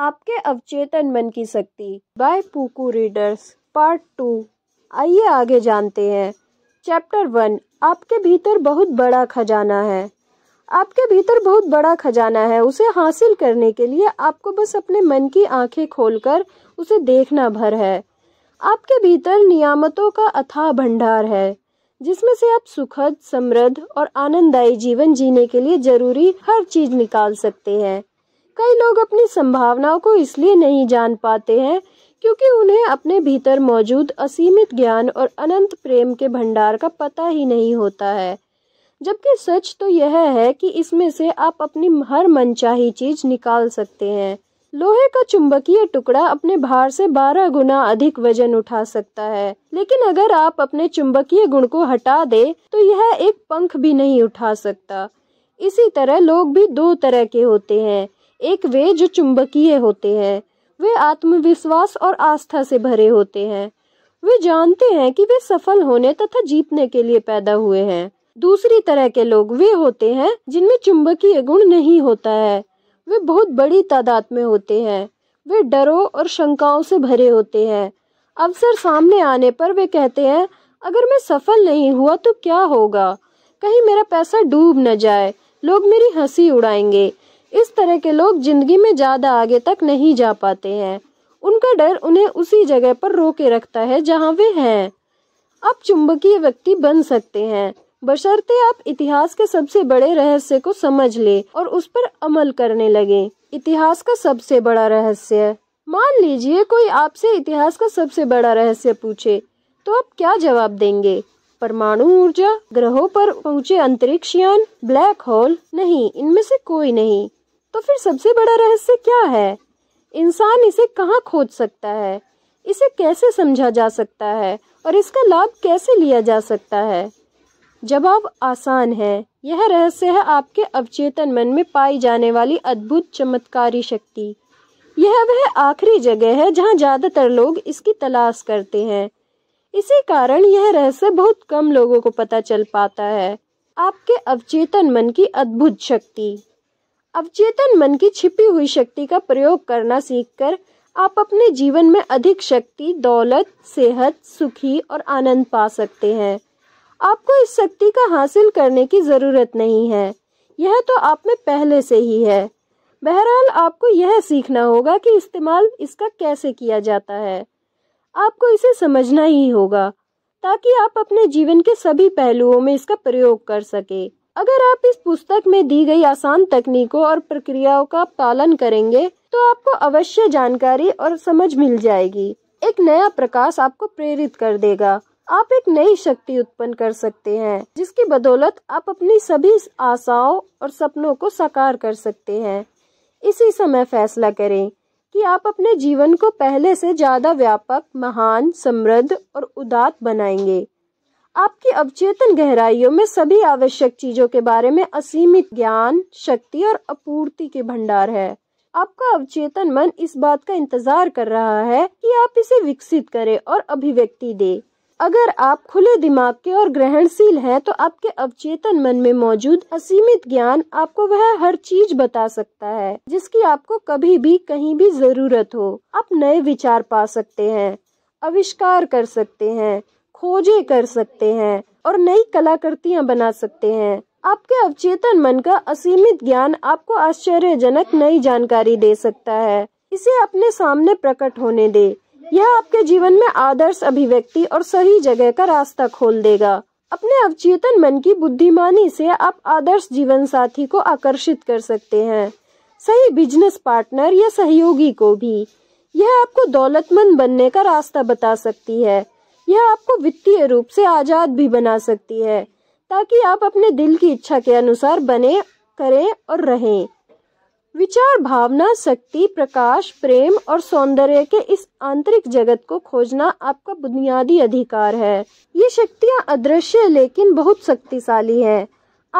आपके अवचेतन मन की शक्ति बाय पुकू रीडर्स पार्ट टू आइए आगे जानते हैं चैप्टर वन आपके भीतर बहुत बड़ा खजाना है आपके भीतर बहुत बड़ा खजाना है उसे हासिल करने के लिए आपको बस अपने मन की आंखें खोलकर उसे देखना भर है आपके भीतर नियामतों का अथाह भंडार है जिसमें से आप सुखद समृद्ध और आनंददायी जीवन जीने के लिए जरूरी हर चीज निकाल सकते हैं कई लोग अपनी संभावनाओं को इसलिए नहीं जान पाते हैं क्योंकि उन्हें अपने भीतर मौजूद असीमित ज्ञान और अनंत प्रेम के भंडार का पता ही नहीं होता है जबकि सच तो यह है कि इसमें से आप अपनी हर मनचाही चीज निकाल सकते हैं लोहे का चुंबकीय टुकड़ा अपने भार से 12 गुना अधिक वजन उठा सकता है लेकिन अगर आप अपने चुंबकीय गुण को हटा दे तो यह एक पंख भी नहीं उठा सकता इसी तरह लोग भी दो तरह के होते हैं एक वे जो चुंबकीय होते हैं वे आत्मविश्वास और आस्था से भरे होते हैं वे जानते हैं कि वे सफल होने तथा जीतने के लिए पैदा हुए हैं दूसरी तरह के लोग वे होते हैं जिनमें चुंबकीय गुण नहीं होता है वे बहुत बड़ी तादाद में होते हैं वे डरों और शंकाओं से भरे होते हैं अवसर सामने आने पर वे कहते हैं अगर मैं सफल नहीं हुआ तो क्या होगा कहीं मेरा पैसा डूब न जाए लोग मेरी हंसी उड़ाएंगे इस तरह के लोग जिंदगी में ज़्यादा आगे तक नहीं जा पाते हैं उनका डर उन्हें उसी जगह पर रोके रखता है जहाँ वे हैं आप चुंबकीय व्यक्ति बन सकते हैं बशर्ते आप इतिहास के सबसे बड़े रहस्य को समझ ले और उस पर अमल करने लगे इतिहास का सबसे बड़ा रहस्य मान लीजिए कोई आपसे इतिहास का सबसे बड़ा रहस्य पूछे तो आप क्या जवाब देंगे परमाणु ऊर्जा ग्रहों पर पहुंचे अंतरिक्ष यान ब्लैक होल नहीं इनमें से कोई नहीं तो फिर सबसे बड़ा रहस्य क्या है इंसान इसे कहाँ खोज सकता है इसे कैसे समझा जा सकता है और इसका लाभ कैसे लिया जा सकता है जवाब आसान है यह रहस्य है आपके अवचेतन मन में पाई जाने वाली अद्भुत चमत्कारी शक्ति यह वह आखिरी जगह है जहाँ ज़्यादातर लोग इसकी तलाश करते हैं इसी कारण यह रहस्य बहुत कम लोगों को पता चल पाता है आपके अवचेतन मन की अद्भुत शक्ति अवचेतन मन की छिपी हुई शक्ति का प्रयोग करना सीखकर आप अपने जीवन में अधिक शक्ति दौलत सेहत सुखी और आनंद पा सकते हैं आपको इस शक्ति का हासिल करने की ज़रूरत नहीं है यह तो आप में पहले से ही है बहरहाल आपको यह सीखना होगा कि इस्तेमाल इसका कैसे किया जाता है आपको इसे समझना ही होगा ताकि आप अपने जीवन के सभी पहलुओं में इसका प्रयोग कर सकें अगर आप इस पुस्तक में दी गई आसान तकनीकों और प्रक्रियाओं का पालन करेंगे तो आपको अवश्य जानकारी और समझ मिल जाएगी एक नया प्रकाश आपको प्रेरित कर देगा आप एक नई शक्ति उत्पन्न कर सकते हैं जिसकी बदौलत आप अपनी सभी आशाओं और सपनों को साकार कर सकते हैं इसी समय फैसला करें कि आप अपने जीवन को पहले से ज्यादा व्यापक महान समृद्ध और उदात बनाएंगे आपकी अवचेतन गहराइयों में सभी आवश्यक चीजों के बारे में असीमित ज्ञान शक्ति और अपूर्ति के भंडार है आपका अवचेतन मन इस बात का इंतजार कर रहा है कि आप इसे विकसित करें और अभिव्यक्ति दे अगर आप खुले दिमाग के और ग्रहणशील हैं तो आपके अवचेतन मन में मौजूद असीमित ज्ञान आपको वह हर चीज बता सकता है जिसकी आपको कभी भी कहीं भी जरूरत हो आप नए विचार पा सकते हैं आविष्कार कर सकते हैं खोजे कर सकते हैं और नई कलाकृतियां बना सकते हैं आपके अवचेतन मन का असीमित ज्ञान आपको आश्चर्यजनक नई जानकारी दे सकता है इसे अपने सामने प्रकट होने दे यह आपके जीवन में आदर्श अभिव्यक्ति और सही जगह का रास्ता खोल देगा अपने अवचेतन मन की बुद्धिमानी से आप आदर्श जीवन साथी को आकर्षित कर सकते हैं सही बिजनेस पार्टनर या सहयोगी को भी यह आपको दौलतमंद बनने का रास्ता बता सकती है यह आपको वित्तीय रूप से आजाद भी बना सकती है ताकि आप अपने दिल की इच्छा के अनुसार बने करें और रहें विचार भावना शक्ति प्रकाश प्रेम और सौंदर्य के इस आंतरिक जगत को खोजना आपका बुनियादी अधिकार है ये शक्तियाँ अदृश्य लेकिन बहुत शक्तिशाली है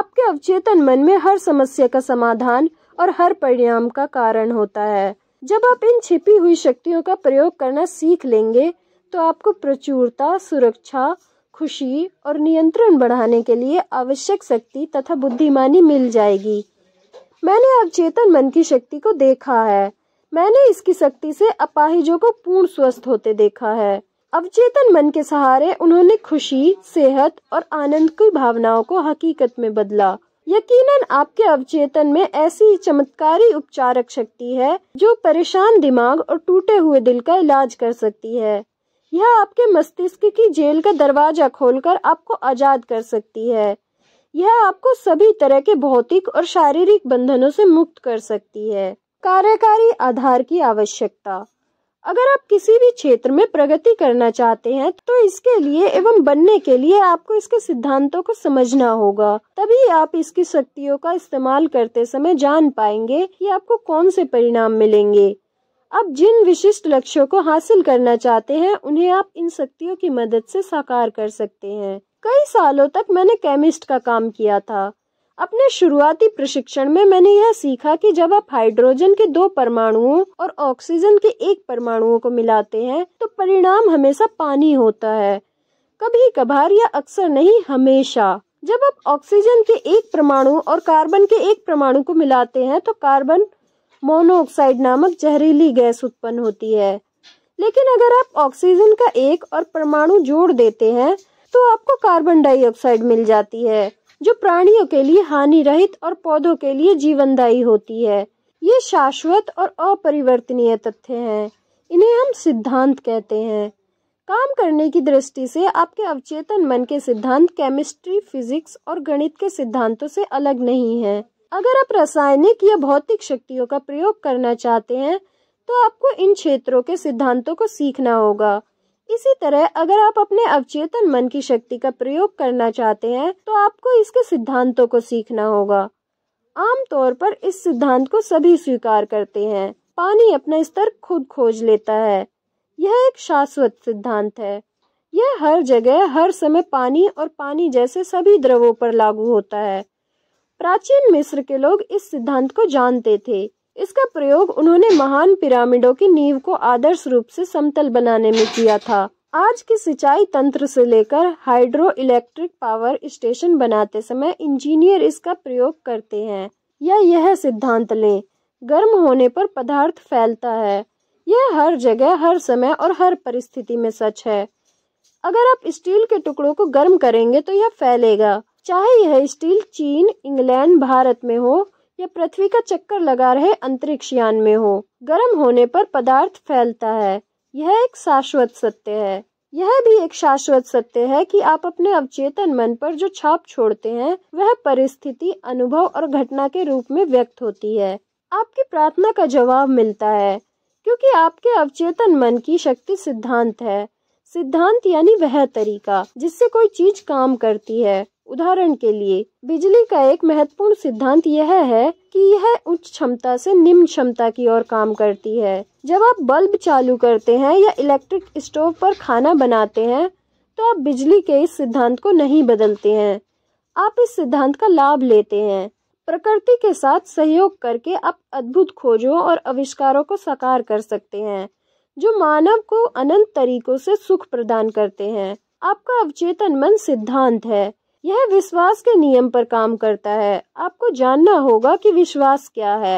आपके अवचेतन मन में हर समस्या का समाधान और हर परिणाम का कारण होता है जब आप इन छिपी हुई शक्तियों का प्रयोग करना सीख लेंगे तो आपको प्रचुरता सुरक्षा खुशी और नियंत्रण बढ़ाने के लिए आवश्यक शक्ति तथा बुद्धिमानी मिल जाएगी मैंने अवचेतन मन की शक्ति को देखा है मैंने इसकी शक्ति से अपाहिजों को पूर्ण स्वस्थ होते देखा है अवचेतन मन के सहारे उन्होंने खुशी सेहत और आनंद की भावनाओं को हकीकत में बदला यकीनन आपके अवचेतन में ऐसी चमत्कारी उपचारक शक्ति है जो परेशान दिमाग और टूटे हुए दिल का इलाज कर सकती है यह आपके मस्तिष्क की जेल का दरवाजा खोलकर आपको आजाद कर सकती है यह आपको सभी तरह के भौतिक और शारीरिक बंधनों से मुक्त कर सकती है कार्यकारी आधार की आवश्यकता अगर आप किसी भी क्षेत्र में प्रगति करना चाहते हैं तो इसके लिए एवं बनने के लिए आपको इसके सिद्धांतों को समझना होगा तभी आप इसकी शक्तियों का इस्तेमाल करते समय जान पाएंगे कि आपको कौन से परिणाम मिलेंगे आप जिन विशिष्ट लक्ष्यों को हासिल करना चाहते हैं उन्हें आप इन शक्तियों की मदद से साकार कर सकते हैं कई सालों तक मैंने केमिस्ट का काम किया था अपने शुरुआती प्रशिक्षण में मैंने यह सीखा कि जब आप हाइड्रोजन के दो परमाणुओं और ऑक्सीजन के एक परमाणुओं को मिलाते हैं तो परिणाम हमेशा पानी होता है कभी कभार या अक्सर नहीं हमेशा जब आप ऑक्सीजन के एक परमाणु और कार्बन के एक परमाणु को मिलाते हैं तो कार्बन मोनोऑक्साइड नामक जहरीली गैस उत्पन्न होती है लेकिन अगर आप ऑक्सीजन का एक और परमाणु जोड़ देते हैं तो आपको कार्बन डाइऑक्साइड मिल जाती है जो प्राणियों के लिए हानि रहित और पौधों के लिए जीवनदायी होती है ये शाश्वत और अपरिवर्तनीय तथ्य हैं इन्हें हम सिद्धांत कहते हैं काम करने की दृष्टि से आपके अवचेतन मन के सिद्धांत केमिस्ट्री फिजिक्स और गणित के सिद्धांतों से अलग नहीं हैं अगर आप रासायनिक या भौतिक शक्तियों का प्रयोग करना चाहते हैं तो आपको इन क्षेत्रों के सिद्धांतों को सीखना होगा इसी तरह अगर आप अपने अवचेतन मन की शक्ति का प्रयोग करना चाहते हैं तो आपको इसके सिद्धांतों को सीखना होगा आमतौर पर इस सिद्धांत को सभी स्वीकार करते हैं पानी अपना स्तर खुद खोज लेता है यह एक शाश्वत सिद्धांत है यह हर जगह हर समय पानी और पानी जैसे सभी द्रवों पर लागू होता है प्राचीन मिस्र के लोग इस सिद्धांत को जानते थे इसका प्रयोग उन्होंने महान पिरामिडों की नींव को आदर्श रूप से समतल बनाने में किया था आज के सिंचाई तंत्र से लेकर हाइड्रो इलेक्ट्रिक पावर स्टेशन बनाते समय इंजीनियर इसका प्रयोग करते हैं या यह सिद्धांत लें गर्म होने पर पदार्थ फैलता है यह हर जगह हर समय और हर परिस्थिति में सच है अगर आप स्टील के टुकड़ों को गर्म करेंगे तो यह फैलेगा चाहे यह स्टील चीन इंग्लैंड भारत में हो या पृथ्वी का चक्कर लगा रहे अंतरिक्ष यान में हो गर्म होने पर पदार्थ फैलता है यह एक शाश्वत सत्य है यह भी एक शाश्वत सत्य है कि आप अपने अवचेतन मन पर जो छाप छोड़ते हैं वह परिस्थिति अनुभव और घटना के रूप में व्यक्त होती है आपकी प्रार्थना का जवाब मिलता है क्योंकि आपके अवचेतन मन की शक्ति सिद्धांत है सिद्धांत यानी वह तरीका जिससे कोई चीज काम करती है उदाहरण के लिए बिजली का एक महत्वपूर्ण सिद्धांत यह है कि यह उच्च क्षमता से निम्न क्षमता की ओर काम करती है जब आप बल्ब चालू करते हैं या इलेक्ट्रिक स्टोव पर खाना बनाते हैं तो आप बिजली के इस सिद्धांत को नहीं बदलते हैं आप इस सिद्धांत का लाभ लेते हैं प्रकृति के साथ सहयोग करके आप अद्भुत खोजों और आविष्कारों को साकार कर सकते हैं जो मानव को अनंत तरीकों से सुख प्रदान करते हैं आपका अवचेतन मन सिद्धांत है यह विश्वास के नियम पर काम करता है आपको जानना होगा कि विश्वास क्या है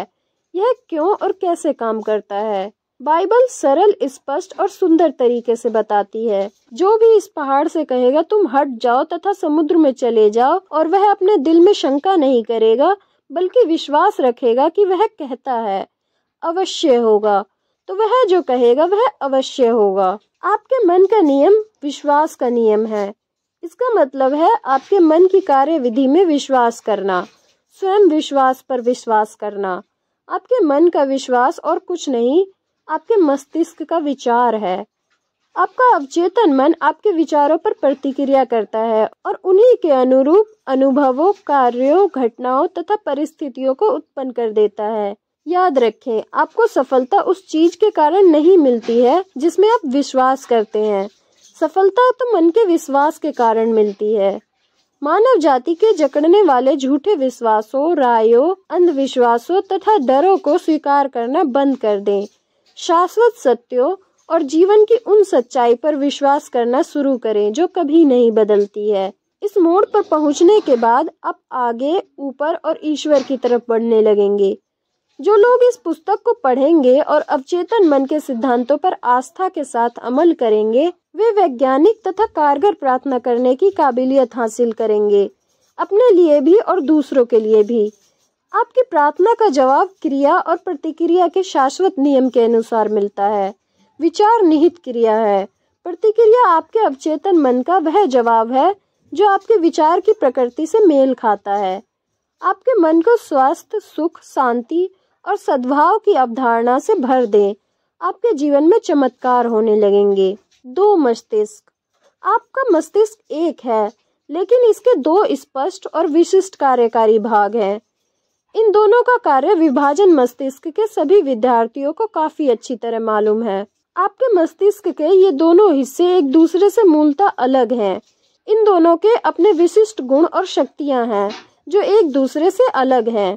यह क्यों और कैसे काम करता है बाइबल सरल स्पष्ट और सुंदर तरीके से बताती है जो भी इस पहाड़ से कहेगा तुम हट जाओ तथा समुद्र में चले जाओ और वह अपने दिल में शंका नहीं करेगा बल्कि विश्वास रखेगा कि वह कहता है अवश्य होगा तो वह जो कहेगा वह अवश्य होगा आपके मन का नियम विश्वास का नियम है इसका मतलब है आपके मन की कार्य विधि में विश्वास करना स्वयं विश्वास पर विश्वास करना आपके मन का विश्वास और कुछ नहीं आपके मस्तिष्क का विचार है आपका अवचेतन मन आपके विचारों पर प्रतिक्रिया करता है और उन्हीं के अनुरूप अनुभवों कार्यों घटनाओं तथा परिस्थितियों को उत्पन्न कर देता है याद रखें आपको सफलता उस चीज के कारण नहीं मिलती है जिसमें आप विश्वास करते हैं सफलता तो मन के विश्वास के कारण मिलती है मानव जाति के जकड़ने वाले झूठे विश्वासों रायों अंधविश्वासों तथा डरों को स्वीकार करना बंद कर दें शाश्वत सत्यों और जीवन की उन सच्चाई पर विश्वास करना शुरू करें जो कभी नहीं बदलती है इस मोड़ पर पहुंचने के बाद आप आगे ऊपर और ईश्वर की तरफ बढ़ने लगेंगे जो लोग इस पुस्तक को पढ़ेंगे और अवचेतन मन के सिद्धांतों पर आस्था के साथ अमल करेंगे वे वैज्ञानिक तथा कारगर प्रार्थना करने की काबिलियत हासिल करेंगे अपने लिए भी और दूसरों के लिए भी आपकी प्रार्थना का जवाब क्रिया और प्रतिक्रिया के शाश्वत नियम के अनुसार मिलता है विचार निहित क्रिया है प्रतिक्रिया आपके अवचेतन मन का वह जवाब है जो आपके विचार की प्रकृति से मेल खाता है आपके मन को स्वास्थ्य सुख शांति और सद्भाव की अवधारणा से भर दें आपके जीवन में चमत्कार होने लगेंगे दो मस्तिष्क आपका मस्तिष्क एक है लेकिन इसके दो स्पष्ट और विशिष्ट कार्यकारी भाग हैं इन दोनों का कार्य विभाजन मस्तिष्क के सभी विद्यार्थियों को काफी अच्छी तरह मालूम है आपके मस्तिष्क के ये दोनों हिस्से एक दूसरे से मूलतः अलग हैं इन दोनों के अपने विशिष्ट गुण और शक्तियां हैं जो एक दूसरे से अलग हैं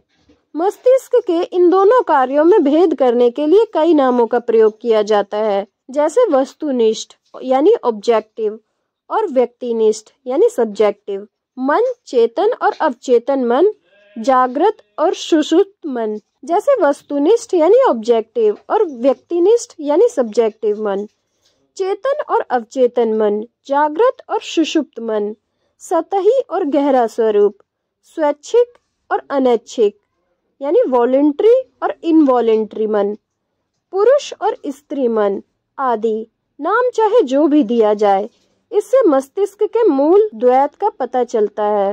मस्तिष्क के इन दोनों कार्यों में भेद करने के लिए कई नामों का प्रयोग किया जाता है जैसे वस्तुनिष्ठ यानी ऑब्जेक्टिव और व्यक्तिनिष्ठ यानी सब्जेक्टिव मन चेतन और अवचेतन मन जागृत और सुषुप्त मन जैसे वस्तुनिष्ठ यानी ऑब्जेक्टिव और व्यक्तिनिष्ठ यानी सब्जेक्टिव मन चेतन और अवचेतन मन जागृत और सुषुप्त मन सतही और गहरा स्वरूप स्वैच्छिक और अनैच्छिक यानी वॉलेंट्री और इनवॉलेंट्री मन पुरुष और स्त्री मन आदि नाम चाहे जो भी दिया जाए इससे मस्तिष्क के मूल द्वैत का पता चलता है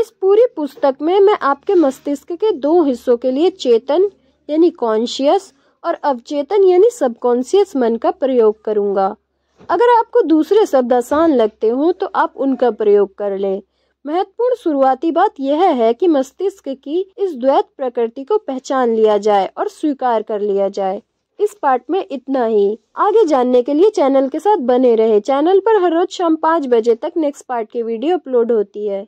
इस पूरी पुस्तक में मैं आपके मस्तिष्क के दो हिस्सों के लिए चेतन यानी कॉन्शियस और अवचेतन यानी सबकॉन्शियस मन का प्रयोग करूंगा अगर आपको दूसरे शब्द आसान लगते हो तो आप उनका प्रयोग कर लें महत्वपूर्ण शुरुआती बात यह है कि मस्तिष्क की इस द्वैत प्रकृति को पहचान लिया जाए और स्वीकार कर लिया जाए इस पार्ट में इतना ही आगे जानने के लिए चैनल के साथ बने रहे चैनल पर हर रोज शाम पाँच बजे तक नेक्स्ट पार्ट की वीडियो अपलोड होती है